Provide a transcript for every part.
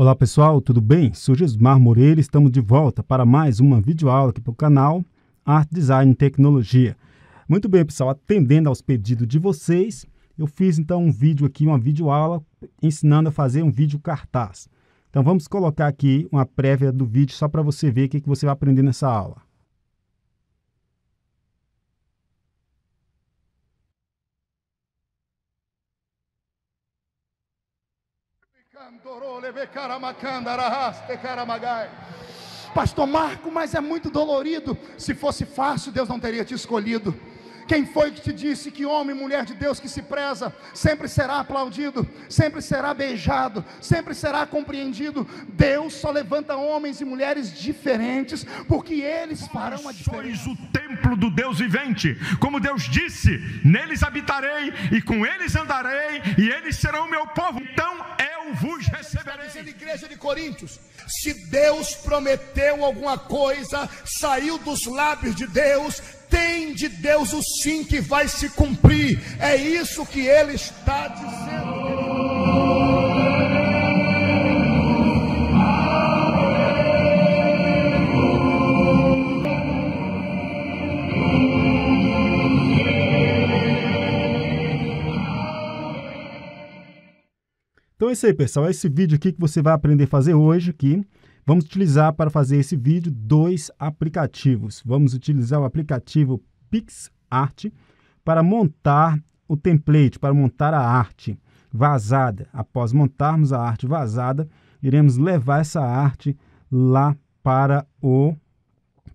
Olá pessoal, tudo bem? Sou Gismar Moreira e estamos de volta para mais uma videoaula aqui para o canal Arte, Design e Tecnologia. Muito bem pessoal, atendendo aos pedidos de vocês, eu fiz então um vídeo aqui, uma videoaula ensinando a fazer um vídeo cartaz. Então vamos colocar aqui uma prévia do vídeo só para você ver o que, que você vai aprender nessa aula. Pastor Marco, mas é muito dolorido. Se fosse fácil, Deus não teria te escolhido. Quem foi que te disse que homem e mulher de Deus que se preza sempre será aplaudido, sempre será beijado, sempre será compreendido? Deus só levanta homens e mulheres diferentes, porque eles farão a diferença. Sois o templo do Deus vivente, como Deus disse: neles habitarei e com eles andarei, e eles serão meu povo. Então vos receberei. Está dizendo igreja de Coríntios, se Deus prometeu alguma coisa, saiu dos lábios de Deus, tem de Deus o sim que vai se cumprir. É isso que ele está dizendo. Então é isso aí, pessoal. É esse vídeo aqui que você vai aprender a fazer hoje aqui. Vamos utilizar para fazer esse vídeo dois aplicativos. Vamos utilizar o aplicativo PixArt para montar o template, para montar a arte vazada. Após montarmos a arte vazada, iremos levar essa arte lá para o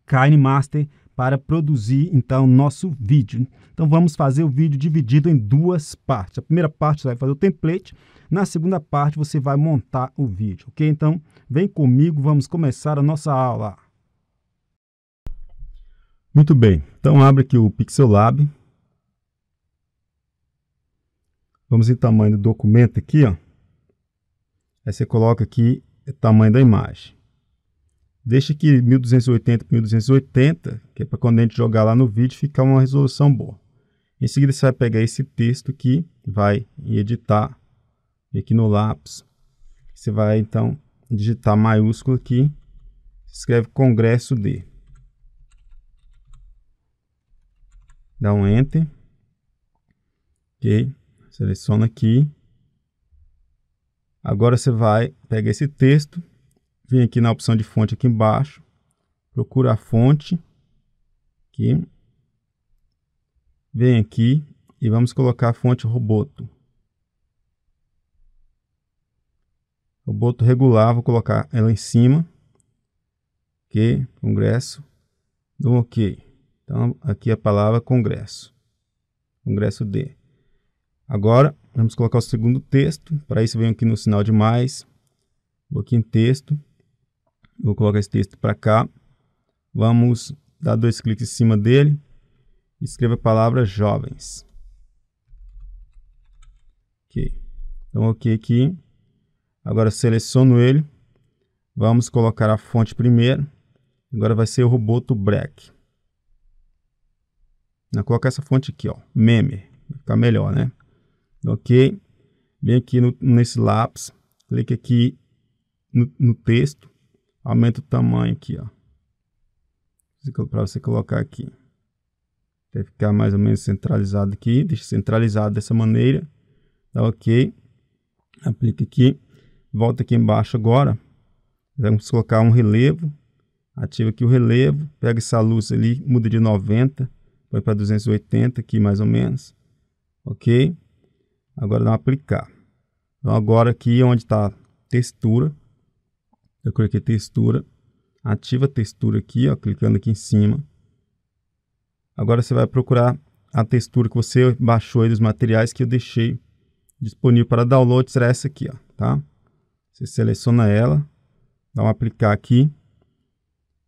KineMaster para produzir então nosso vídeo. Então vamos fazer o vídeo dividido em duas partes. A primeira parte você vai fazer o template na segunda parte você vai montar o vídeo, ok? Então, vem comigo, vamos começar a nossa aula. Muito bem, então abre aqui o Pixel Lab. Vamos em tamanho do documento aqui, ó. Aí você coloca aqui o tamanho da imagem. Deixa aqui 1280 por 1280, que é para quando a gente jogar lá no vídeo ficar uma resolução boa. Em seguida você vai pegar esse texto aqui, vai editar e aqui no lápis, você vai então digitar maiúsculo aqui, escreve Congresso D. Dá um Enter. Ok. Seleciona aqui. Agora você vai pegar esse texto, vem aqui na opção de fonte aqui embaixo, procura a fonte, aqui, vem aqui e vamos colocar a fonte Roboto. Eu boto regular, vou colocar ela em cima. Ok, congresso. Dou então, um ok. Então, aqui a palavra congresso. Congresso D. Agora, vamos colocar o segundo texto. Para isso, venho aqui no sinal de mais. Vou aqui em texto. Vou colocar esse texto para cá. Vamos dar dois cliques em cima dele. Escreva a palavra jovens. Ok. Então, ok aqui. Agora seleciono ele. Vamos colocar a fonte primeiro. Agora vai ser o Roboto Black. Vou colocar essa fonte aqui, ó, meme. Vai ficar melhor, né? Ok. Vem aqui no, nesse lápis. Clique aqui no, no texto. Aumenta o tamanho aqui, ó. Para você colocar aqui. Vai ficar mais ou menos centralizado aqui. Deixa centralizado dessa maneira. Tá ok. Aplica aqui volta aqui embaixo agora, vamos colocar um relevo, ativa aqui o relevo, pega essa luz ali, muda de 90, vai para 280 aqui mais ou menos, ok? Agora dá um aplicar. Então agora aqui é onde está textura, eu coloquei textura, ativa a textura aqui, ó, clicando aqui em cima. Agora você vai procurar a textura que você baixou aí dos materiais que eu deixei disponível para download, será essa aqui, ó, tá? Você seleciona ela, dá um aplicar aqui.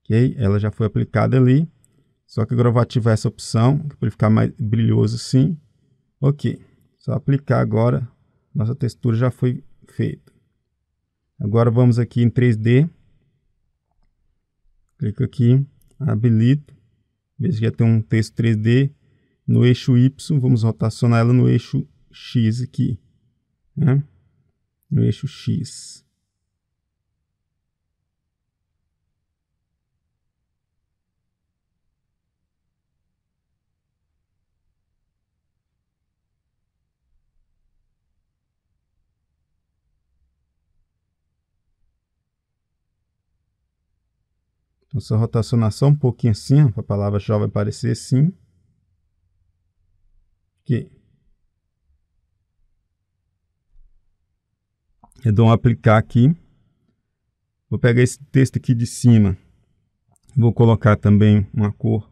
Ok? Ela já foi aplicada ali. Só que agora eu vou ativar essa opção para ele ficar mais brilhoso sim. Ok. Só aplicar agora. Nossa textura já foi feita. Agora vamos aqui em 3D. Clico aqui, habilito. Veja que já tem um texto 3D no eixo Y. Vamos rotacionar ela no eixo X aqui. Né? no eixo X. Então, se eu rotacionar só um pouquinho assim, a palavra já vai aparecer assim. Que Então, aplicar aqui. Vou pegar esse texto aqui de cima. Vou colocar também uma cor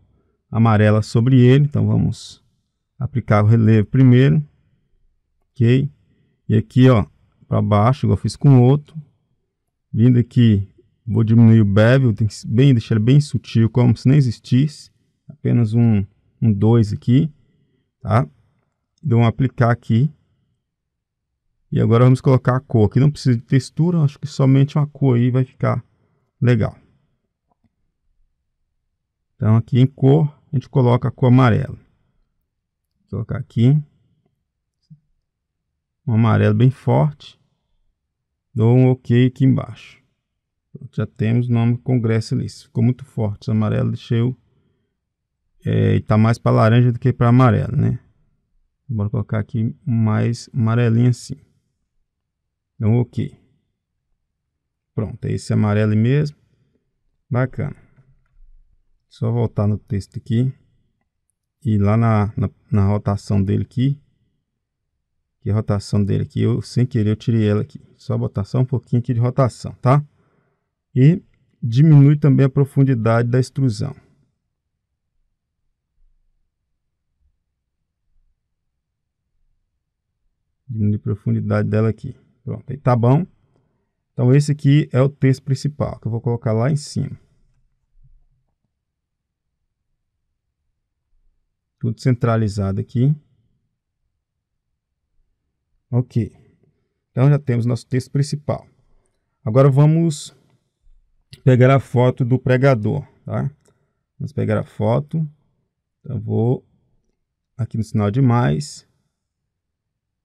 amarela sobre ele. Então, vamos aplicar o relevo primeiro. Ok? E aqui, ó, para baixo, igual fiz com o outro. Vindo aqui, vou diminuir o bevel, tem que bem, deixar ele bem sutil, como se nem existisse. Apenas um 2 um dois aqui, tá? Então, aplicar aqui e agora vamos colocar a cor. Aqui não precisa de textura, acho que somente uma cor aí vai ficar legal. Então aqui em cor, a gente coloca a cor amarela. Vou colocar aqui. Um amarelo bem forte. Dou um OK aqui embaixo. Já temos o nome Congresso Ilícito. Ficou muito forte esse amarelo, deixei o... É, tá mais para laranja do que para amarelo, né? Bora colocar aqui mais amarelinho assim. Então, ok. Pronto, é esse amarelo mesmo. Bacana. Só voltar no texto aqui. E lá na, na, na rotação dele aqui. Que rotação dele aqui, eu sem querer eu tirei ela aqui. Só botar só um pouquinho aqui de rotação, tá? E diminui também a profundidade da extrusão. Diminui a profundidade dela aqui. Pronto, aí tá bom. Então, esse aqui é o texto principal, que eu vou colocar lá em cima. Tudo centralizado aqui. Ok. Então, já temos nosso texto principal. Agora, vamos pegar a foto do pregador, tá? Vamos pegar a foto. Então, vou aqui no sinal de mais.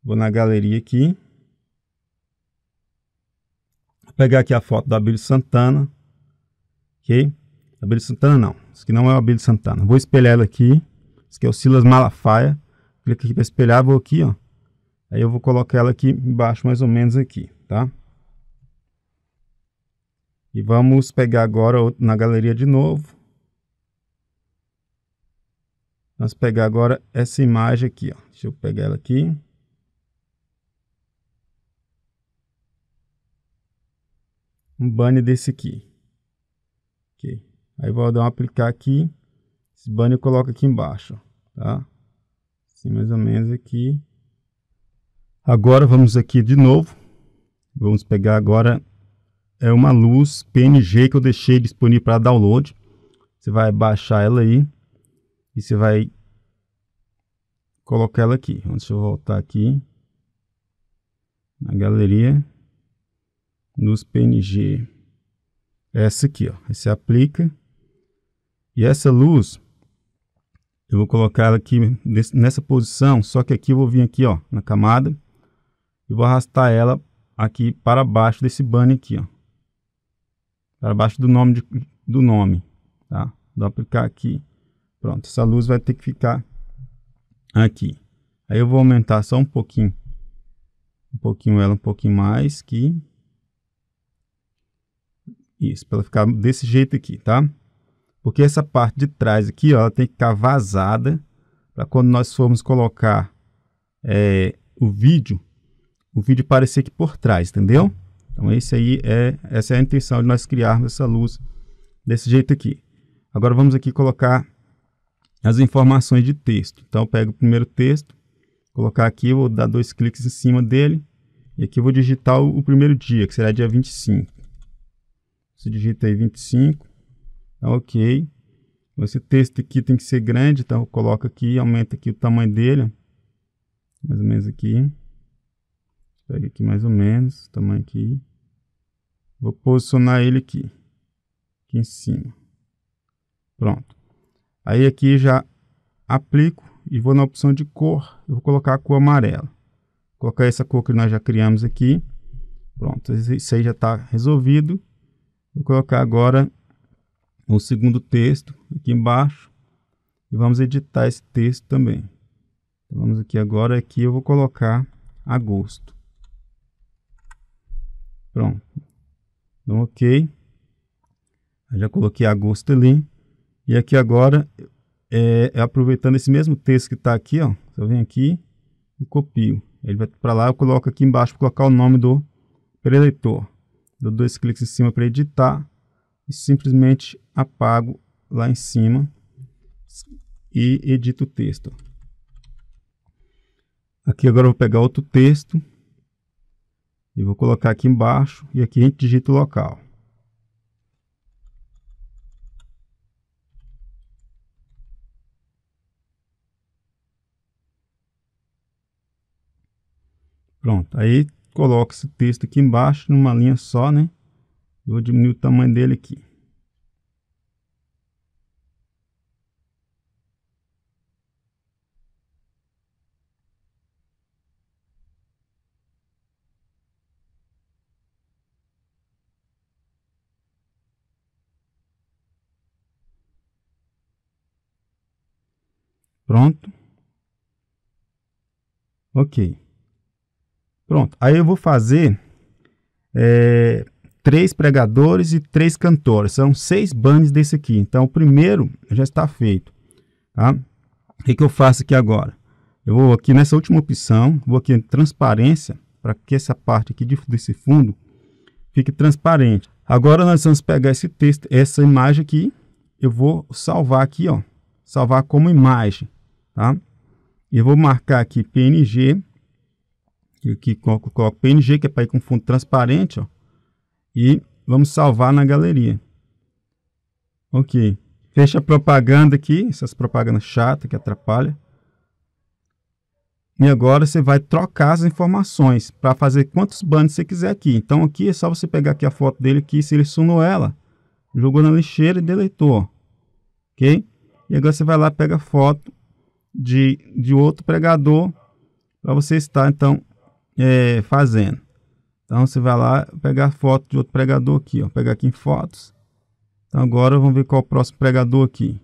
Vou na galeria aqui pegar aqui a foto do Abílio Santana, ok? Abílio Santana não, isso aqui não é o Abílio Santana. Vou espelhar ela aqui, isso aqui é o Silas Malafaia. Clica aqui para espelhar, vou aqui, ó. Aí eu vou colocar ela aqui embaixo, mais ou menos aqui, tá? E vamos pegar agora na galeria de novo. Vamos pegar agora essa imagem aqui, ó. Deixa eu pegar ela aqui. um banner desse aqui. Ok. Aí vou dar um aplicar aqui. Esse banner eu coloco aqui embaixo, tá? Assim mais ou menos aqui. Agora vamos aqui de novo. Vamos pegar agora é uma luz PNG que eu deixei disponível para download. Você vai baixar ela aí e você vai colocar ela aqui. Deixa eu voltar aqui na galeria nos PNG. Essa aqui, ó, você aplica. E essa luz, eu vou colocar aqui nessa posição, só que aqui eu vou vir aqui, ó, na camada e vou arrastar ela aqui para baixo desse banner aqui, ó. Para baixo do nome de, do nome, tá? Vou aplicar aqui. Pronto, essa luz vai ter que ficar aqui. Aí eu vou aumentar só um pouquinho. Um pouquinho ela, um pouquinho mais aqui. Isso, para ela ficar desse jeito aqui, tá? Porque essa parte de trás aqui, ó, ela tem que ficar vazada para quando nós formos colocar é, o vídeo, o vídeo parecer aqui por trás, entendeu? Então, esse aí é, essa é a intenção de nós criarmos essa luz desse jeito aqui. Agora, vamos aqui colocar as informações de texto. Então, eu pego o primeiro texto, colocar aqui, vou dar dois cliques em cima dele, e aqui eu vou digitar o, o primeiro dia, que será dia 25. Você digita aí 25, tá ok. Esse texto aqui tem que ser grande, tá? então coloca aqui, aumenta aqui o tamanho dele, mais ou menos aqui. Pega aqui mais ou menos, tamanho aqui. Vou posicionar ele aqui, aqui em cima. Pronto. Aí aqui já aplico e vou na opção de cor, eu vou colocar a cor amarela. Vou colocar essa cor que nós já criamos aqui. Pronto, isso aí já está resolvido. Vou colocar agora o segundo texto aqui embaixo e vamos editar esse texto também. Então, vamos aqui agora, aqui eu vou colocar agosto. Pronto. Então, ok. Eu já coloquei agosto ali. E aqui agora, é, é aproveitando esse mesmo texto que está aqui, ó, Eu venho aqui e copio. Ele vai para lá, eu coloco aqui embaixo, para colocar o nome do preletor dou dois cliques em cima para editar e simplesmente apago lá em cima e edito o texto. Aqui agora eu vou pegar outro texto e vou colocar aqui embaixo e aqui a gente digita o local. Pronto, aí coloco esse texto aqui embaixo, numa linha só, né? Eu vou diminuir o tamanho dele aqui. Pronto. Ok. Pronto. Aí eu vou fazer é, três pregadores e três cantores. São seis bands desse aqui. Então, o primeiro já está feito. Tá? O que, que eu faço aqui agora? Eu vou aqui nessa última opção, vou aqui em transparência, para que essa parte aqui desse fundo fique transparente. Agora nós vamos pegar esse texto, essa imagem aqui, eu vou salvar aqui, ó, salvar como imagem, tá? Eu vou marcar aqui PNG, aqui coloco, coloco PNG, que é para ir com fundo transparente, ó. E vamos salvar na galeria. Ok. Fecha a propaganda aqui, essas propagandas chatas que atrapalha. E agora você vai trocar as informações para fazer quantos banners você quiser aqui. Então aqui é só você pegar aqui a foto dele aqui, selecionou ela, jogou na lixeira e deletou. Ok? E agora você vai lá, pega a foto de, de outro pregador para você estar então é, fazendo. Então você vai lá pegar foto de outro pregador aqui, ó, pegar aqui em fotos. Então agora vamos ver qual é o próximo pregador aqui.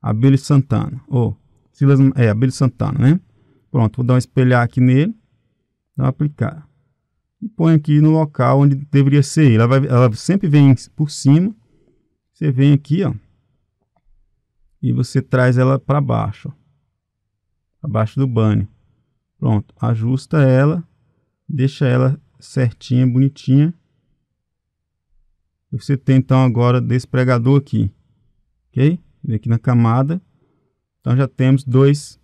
Abílio Santana, ou Silas, é, Abílio Santana, né? Pronto, vou dar um espelhar aqui nele, aplicar. E põe aqui no local onde deveria ser ele. Ela, vai, ela sempre vem por cima. Você vem aqui, ó. E você traz ela para baixo, ó abaixo do banho. Pronto, ajusta ela, deixa ela certinha, bonitinha. Você tem então agora desse pregador aqui, ok? Vem aqui na camada. Então já temos dois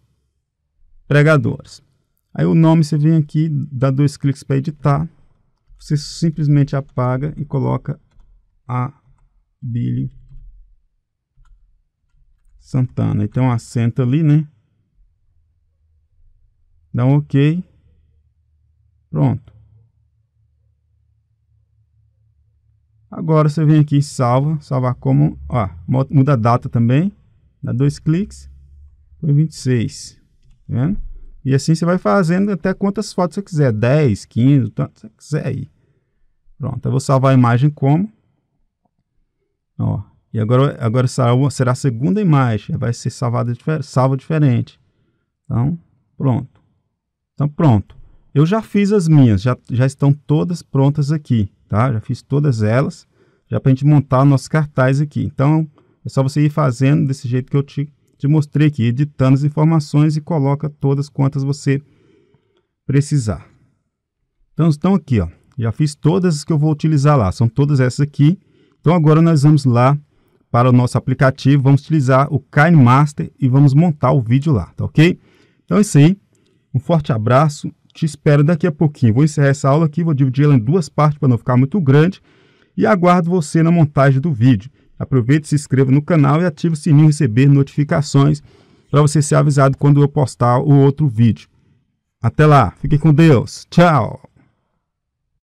pregadores. Aí o nome você vem aqui, dá dois cliques para editar. Você simplesmente apaga e coloca a Billy Santana. Então assenta ali, né? Dá um OK. Pronto. Agora você vem aqui e salva. Salvar como? Ó, muda a data também. Dá dois cliques. Foi 26. Tá vendo? E assim você vai fazendo até quantas fotos você quiser. 10, 15, tanto você quiser aí. Pronto, eu vou salvar a imagem como. Ó, e agora, agora será a segunda imagem. Vai ser salvada, salva diferente. Então, pronto. Então, pronto. Eu já fiz as minhas, já, já estão todas prontas aqui, tá? Já fiz todas elas, já para a gente montar nossos cartazes aqui. Então, é só você ir fazendo desse jeito que eu te, te mostrei aqui, editando as informações e coloca todas quantas você precisar. Então, estão aqui, ó. Já fiz todas que eu vou utilizar lá, são todas essas aqui. Então, agora nós vamos lá para o nosso aplicativo, vamos utilizar o KineMaster e vamos montar o vídeo lá, tá ok? Então, é isso aí. Um forte abraço, te espero daqui a pouquinho. Vou encerrar essa aula aqui, vou dividir ela em duas partes para não ficar muito grande e aguardo você na montagem do vídeo. Aproveite, se inscreva no canal e ative o sininho receber notificações para você ser avisado quando eu postar o outro vídeo. Até lá, fique com Deus. Tchau.